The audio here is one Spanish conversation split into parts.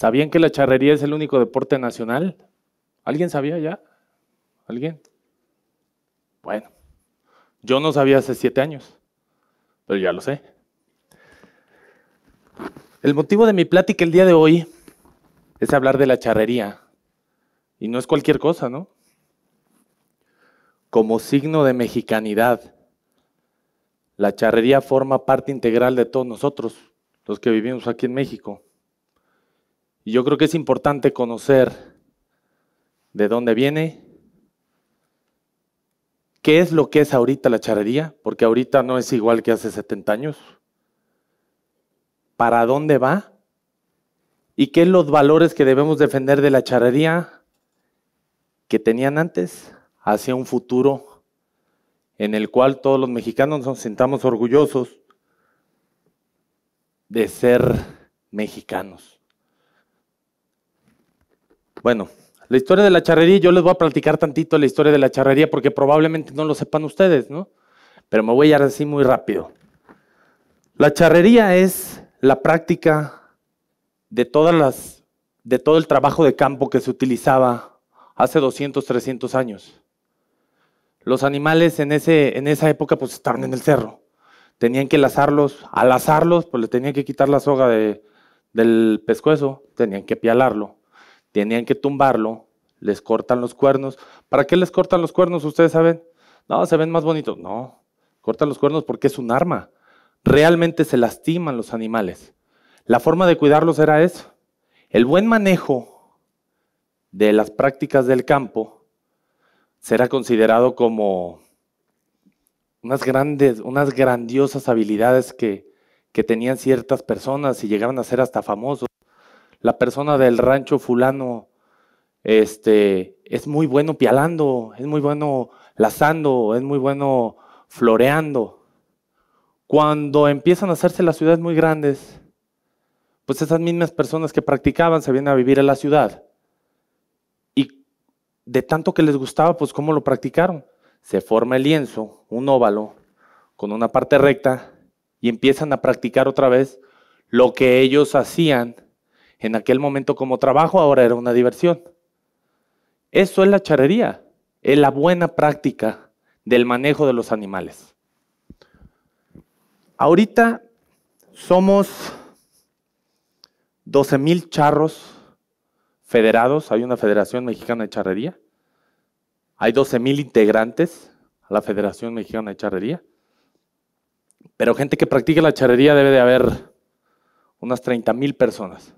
¿Sabían que la charrería es el único deporte nacional? ¿Alguien sabía ya? ¿Alguien? Bueno, yo no sabía hace siete años, pero ya lo sé. El motivo de mi plática el día de hoy es hablar de la charrería. Y no es cualquier cosa, ¿no? Como signo de mexicanidad, la charrería forma parte integral de todos nosotros, los que vivimos aquí en México. Y yo creo que es importante conocer de dónde viene, qué es lo que es ahorita la charrería, porque ahorita no es igual que hace 70 años, para dónde va y qué es los valores que debemos defender de la charrería que tenían antes hacia un futuro en el cual todos los mexicanos nos sentamos orgullosos de ser mexicanos. Bueno, la historia de la charrería, yo les voy a platicar tantito la historia de la charrería porque probablemente no lo sepan ustedes, ¿no? Pero me voy a ir así muy rápido. La charrería es la práctica de todas las de todo el trabajo de campo que se utilizaba hace 200, 300 años. Los animales en, ese, en esa época pues estaban en el cerro. Tenían que lazarlos, al lazarlos pues le tenían que quitar la soga de, del pescuezo, tenían que pialarlo tenían que tumbarlo, les cortan los cuernos. ¿Para qué les cortan los cuernos? Ustedes saben. No, se ven más bonitos. No, cortan los cuernos porque es un arma. Realmente se lastiman los animales. La forma de cuidarlos era eso. El buen manejo de las prácticas del campo será considerado como unas grandes, unas grandiosas habilidades que, que tenían ciertas personas y llegaban a ser hasta famosos la persona del rancho fulano este, es muy bueno pialando, es muy bueno lazando, es muy bueno floreando. Cuando empiezan a hacerse las ciudades muy grandes, pues esas mismas personas que practicaban se vienen a vivir a la ciudad. Y de tanto que les gustaba, pues cómo lo practicaron. Se forma el lienzo, un óvalo, con una parte recta, y empiezan a practicar otra vez lo que ellos hacían en aquel momento como trabajo, ahora era una diversión. Eso es la charrería, es la buena práctica del manejo de los animales. Ahorita somos 12,000 mil charros federados, hay una Federación Mexicana de Charrería, hay 12,000 mil integrantes a la Federación Mexicana de Charrería, pero gente que practique la charrería debe de haber unas 30 mil personas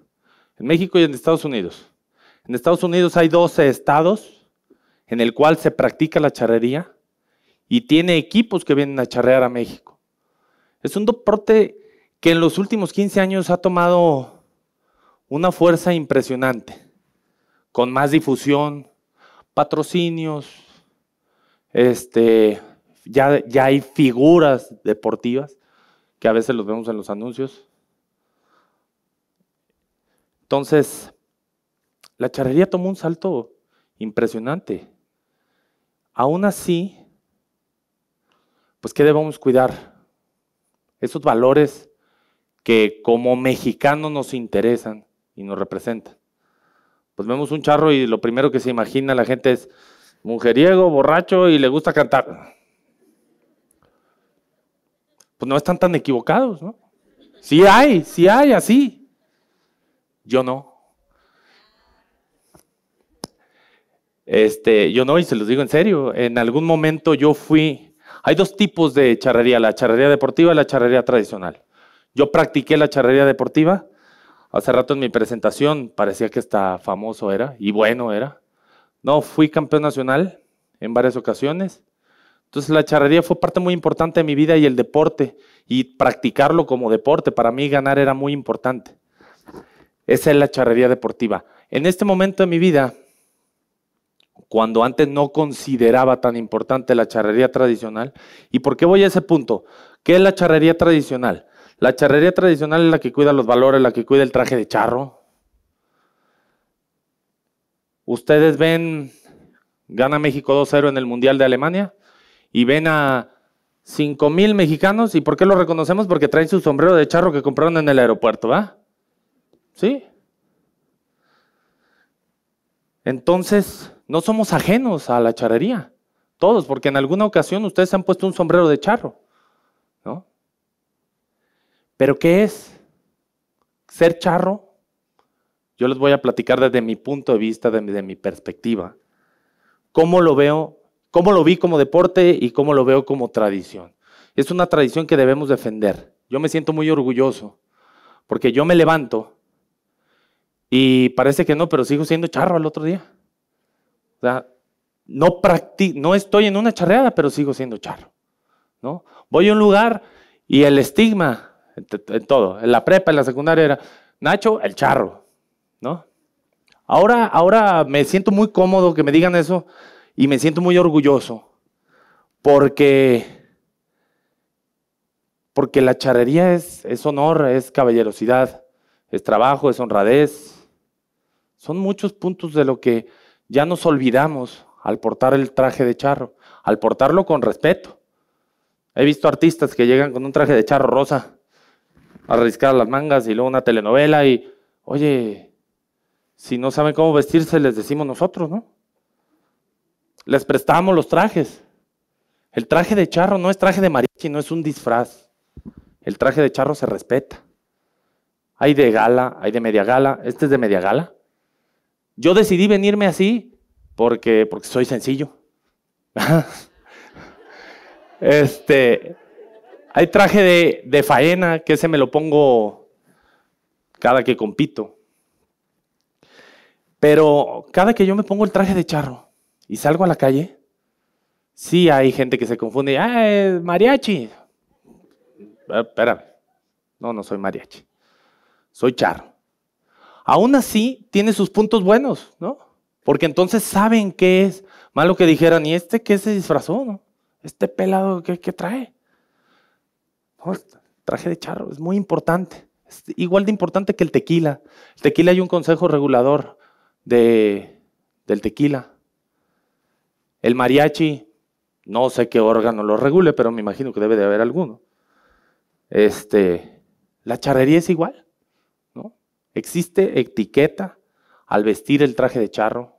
en México y en Estados Unidos. En Estados Unidos hay 12 estados en el cual se practica la charrería y tiene equipos que vienen a charrear a México. Es un deporte que en los últimos 15 años ha tomado una fuerza impresionante, con más difusión, patrocinios, este, ya, ya hay figuras deportivas que a veces los vemos en los anuncios. Entonces, la charrería tomó un salto impresionante. Aún así, pues ¿qué debemos cuidar? Esos valores que como mexicanos nos interesan y nos representan. Pues vemos un charro y lo primero que se imagina la gente es mujeriego, borracho y le gusta cantar. Pues no están tan equivocados, ¿no? Sí hay, sí hay así. Yo no. Este, yo no, y se los digo en serio, en algún momento yo fui, hay dos tipos de charrería, la charrería deportiva y la charrería tradicional. Yo practiqué la charrería deportiva, hace rato en mi presentación parecía que está famoso era, y bueno era. No, fui campeón nacional en varias ocasiones. Entonces la charrería fue parte muy importante de mi vida y el deporte, y practicarlo como deporte, para mí ganar era muy importante. Esa es la charrería deportiva. En este momento de mi vida, cuando antes no consideraba tan importante la charrería tradicional, ¿y por qué voy a ese punto? ¿Qué es la charrería tradicional? La charrería tradicional es la que cuida los valores, la que cuida el traje de charro. Ustedes ven, gana México 2-0 en el Mundial de Alemania y ven a 5.000 mil mexicanos. ¿Y por qué lo reconocemos? Porque traen su sombrero de charro que compraron en el aeropuerto, ¿va? ¿Sí? Entonces, no somos ajenos a la charrería. Todos, porque en alguna ocasión ustedes se han puesto un sombrero de charro. ¿No? ¿Pero qué es? Ser charro. Yo les voy a platicar desde mi punto de vista, desde mi perspectiva. ¿Cómo lo veo? ¿Cómo lo vi como deporte y cómo lo veo como tradición? Es una tradición que debemos defender. Yo me siento muy orgulloso porque yo me levanto y parece que no, pero sigo siendo charro al otro día. O sea, no, no estoy en una charreada, pero sigo siendo charro. ¿no? Voy a un lugar y el estigma, en, todo, en la prepa, en la secundaria era, Nacho, el charro. ¿no? Ahora, ahora me siento muy cómodo que me digan eso y me siento muy orgulloso porque porque la charrería es, es honor, es caballerosidad, es trabajo, es honradez, son muchos puntos de lo que ya nos olvidamos al portar el traje de charro, al portarlo con respeto. He visto artistas que llegan con un traje de charro rosa, a arriscar las mangas y luego una telenovela y, oye, si no saben cómo vestirse, les decimos nosotros, ¿no? Les prestamos los trajes. El traje de charro no es traje de mariachi, no es un disfraz. El traje de charro se respeta. Hay de gala, hay de media gala. ¿Este es de media gala? Yo decidí venirme así porque, porque soy sencillo. este, hay traje de, de faena que se me lo pongo cada que compito. Pero cada que yo me pongo el traje de charro y salgo a la calle, sí hay gente que se confunde. Ah, es mariachi. Ah, Espérame. No, no soy mariachi. Soy charro aún así tiene sus puntos buenos, ¿no? Porque entonces saben qué es. Malo que dijeran, ¿y este qué se disfrazó? No? ¿Este pelado qué, trae? traje de charro, es muy importante. Es igual de importante que el tequila. El tequila hay un consejo regulador de, del tequila. El mariachi, no sé qué órgano lo regule, pero me imagino que debe de haber alguno. Este, la charrería es igual. Existe etiqueta al vestir el traje de charro,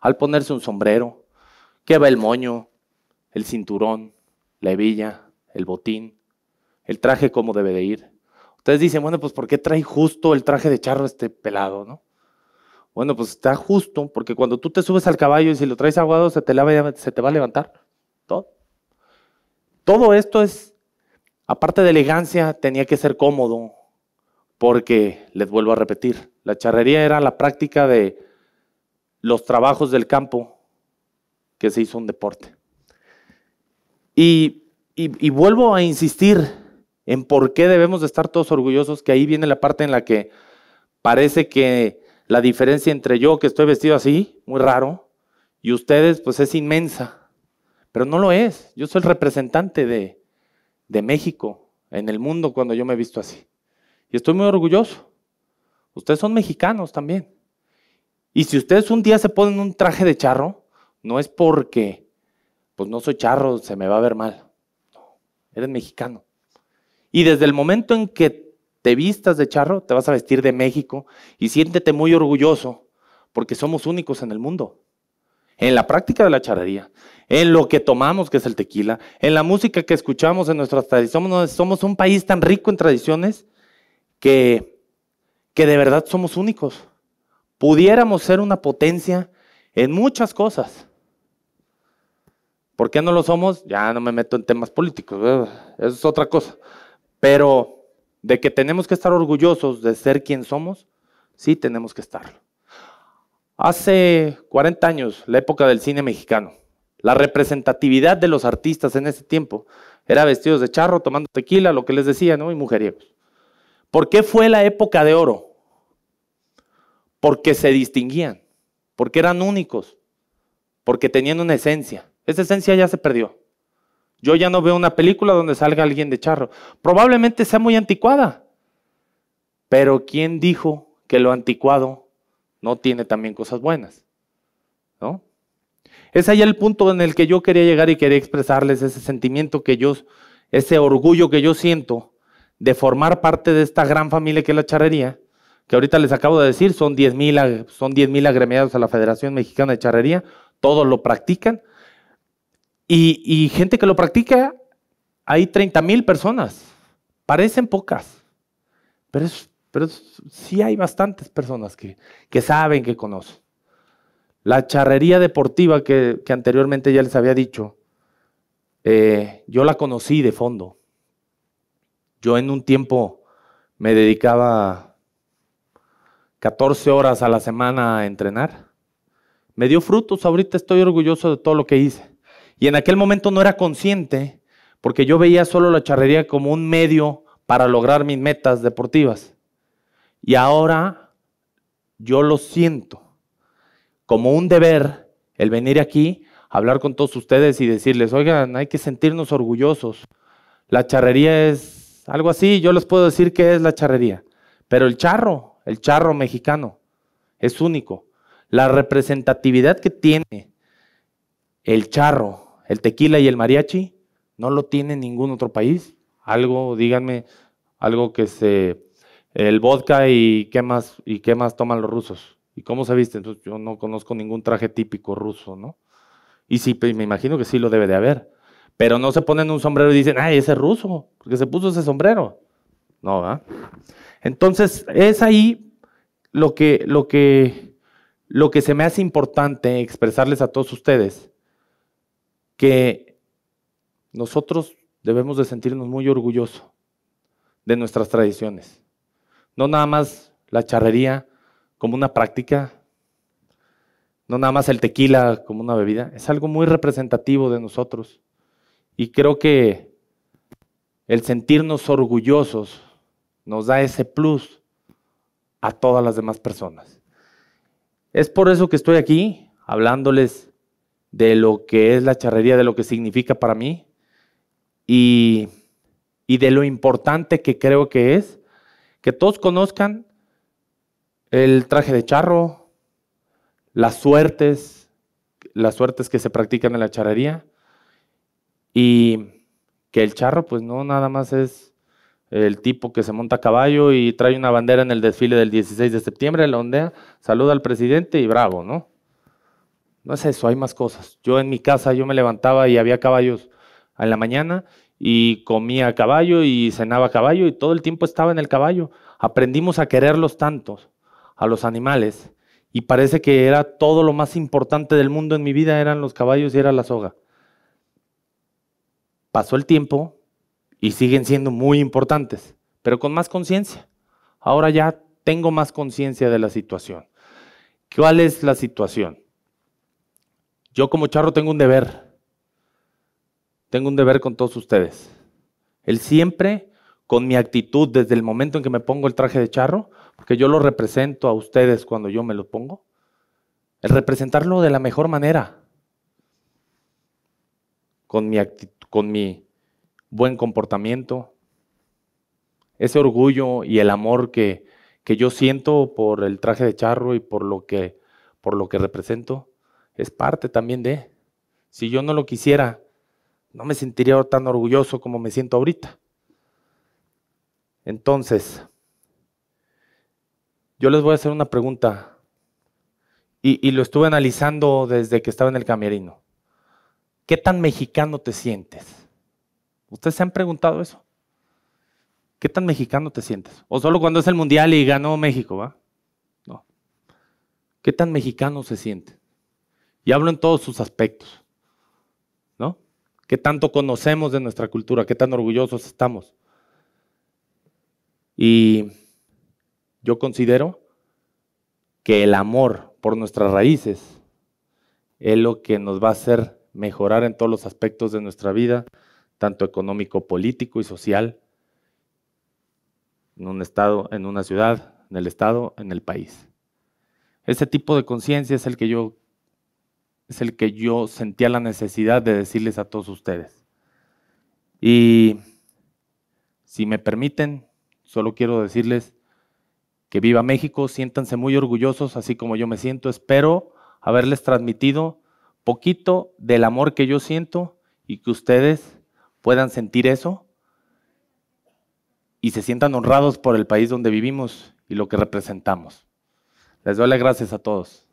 al ponerse un sombrero, que va el moño, el cinturón, la hebilla, el botín, el traje cómo debe de ir. Ustedes dicen, bueno, pues ¿por qué trae justo el traje de charro este pelado, no? Bueno, pues está justo, porque cuando tú te subes al caballo y si lo traes aguado se te, lava, se te va a levantar. Todo. Todo esto es, aparte de elegancia, tenía que ser cómodo, porque, les vuelvo a repetir, la charrería era la práctica de los trabajos del campo que se hizo un deporte. Y, vuelvo a insistir en por qué debemos de estar todos orgullosos, que ahí viene la parte en la que parece que la diferencia entre yo, que estoy vestido así, muy raro, y ustedes, pues es inmensa. Pero no lo es. Yo soy el representante de, de México en el mundo cuando yo me he visto así. Y estoy muy orgulloso. Ustedes son mexicanos también. Y si ustedes un día se ponen un traje de charro, no es porque, pues no soy charro, se me va a ver mal. No, eres mexicano. Y desde el momento en que te vistas de charro, te vas a vestir de México y siéntete muy orgulloso porque somos únicos en el mundo. En la práctica de la charrería, en lo que tomamos, que es el tequila, en la música que escuchamos en nuestras tradiciones, somos un país tan rico en tradiciones que, que de verdad somos únicos. Pudiéramos ser una potencia en muchas cosas. ¿Por qué no lo somos? Ya no me meto en temas políticos, eso es otra cosa. Pero de que tenemos que estar orgullosos de ser quien somos, sí tenemos que estarlo. Hace 40 años, la época del cine mexicano, la representatividad de los artistas en ese tiempo era vestidos de charro, tomando tequila, lo que les decía, ¿no? Y mujeriegos. ¿Por qué fue la época de oro? Porque se distinguían, porque eran únicos, porque tenían una esencia. Esa esencia ya se perdió. Yo ya no veo una película donde salga alguien de charro. Probablemente sea muy anticuada. Pero ¿quién dijo que lo anticuado no tiene también cosas buenas? ¿No? Es ahí el punto en el que yo quería llegar y quería expresarles ese sentimiento que yo, ese orgullo que yo siento de formar parte de esta gran familia que es la charrería, que ahorita les acabo de decir, son 10 mil son 10, agremiados a la Federación Mexicana de Charrería, todos lo practican, y, gente que lo practica, hay 30 mil personas, parecen pocas, pero, pero sí hay bastantes personas que, saben, que conocen. La charrería deportiva que, anteriormente ya les había dicho, eh, yo la conocí de fondo. Yo en un tiempo me dedicaba 14 horas a la semana a entrenar. Me dio frutos, ahorita estoy orgulloso de todo lo que hice. Y en aquel momento no era consciente, porque yo veía solo la charrería como un medio para lograr mis metas deportivas. Y ahora yo lo siento como un deber el venir aquí, hablar con todos ustedes y decirles, oigan, hay que sentirnos orgullosos. La charrería es algo así, yo les puedo decir que es la charrería. Pero el charro, el charro mexicano, es único. La representatividad que tiene el charro, el tequila y el mariachi, no lo tiene ningún otro país. Algo, díganme, algo que se... El vodka y qué más, y qué más toman los rusos. ¿Y cómo se viste. Entonces, yo no conozco ningún traje típico ruso, ¿no? Y sí, pues, me imagino que sí lo debe de haber. Pero no se ponen un sombrero y dicen, ay, ese ruso, porque se puso ese sombrero. No, ¿verdad? Entonces, es ahí lo que, lo que, lo que se me hace importante expresarles a todos ustedes, que nosotros debemos de sentirnos muy orgullosos de nuestras tradiciones. No nada más la charrería como una práctica, no nada más el tequila como una bebida, es algo muy representativo de nosotros. Y creo que el sentirnos orgullosos nos da ese plus a todas las demás personas. Es por eso que estoy aquí hablándoles de lo que es la charrería, de lo que significa para mí y, de lo importante que creo que es que todos conozcan el traje de charro, las suertes, las suertes que se practican en la charrería y que el charro, pues no, nada más es el tipo que se monta a caballo y trae una bandera en el desfile del 16 de septiembre, la ondea, saluda al presidente y bravo, ¿no? No es eso, hay más cosas. Yo en mi casa, yo me levantaba y había caballos en la mañana y comía a caballo y cenaba a caballo y todo el tiempo estaba en el caballo. Aprendimos a quererlos tantos, a los animales, y parece que era todo lo más importante del mundo en mi vida, eran los caballos y era la soga. Pasó el tiempo y siguen siendo muy importantes, pero con más conciencia. Ahora ya tengo más conciencia de la situación. ¿Cuál es la situación? Yo como charro tengo un deber. Tengo un deber con todos ustedes. El siempre, con mi actitud, desde el momento en que me pongo el traje de charro, porque yo lo represento a ustedes cuando yo me lo pongo, el representarlo de la mejor manera, con mi actitud con mi buen comportamiento, ese orgullo y el amor que, que yo siento por el traje de charro y por lo que, por lo que represento, es parte también de. Si yo no lo quisiera, no me sentiría tan orgulloso como me siento ahorita. Entonces, yo les voy a hacer una pregunta. Y, y lo estuve analizando desde que estaba en el camerino. ¿Qué tan mexicano te sientes? ¿Ustedes se han preguntado eso? ¿Qué tan mexicano te sientes? O solo cuando es el mundial y ganó México, ¿va? No. ¿Qué tan mexicano se siente? Y hablo en todos sus aspectos. ¿No? ¿Qué tanto conocemos de nuestra cultura? ¿Qué tan orgullosos estamos? Y yo considero que el amor por nuestras raíces es lo que nos va a hacer mejorar en todos los aspectos de nuestra vida, tanto económico, político y social, en un estado, en una ciudad, en el estado, en el país. Ese tipo de conciencia es el que yo es el que yo sentía la necesidad de decirles a todos ustedes. Y si me permiten, solo quiero decirles que viva México, siéntanse muy orgullosos, así como yo me siento. Espero haberles transmitido poquito del amor que yo siento y que ustedes puedan sentir eso y se sientan honrados por el país donde vivimos y lo que representamos. Les doy las gracias a todos.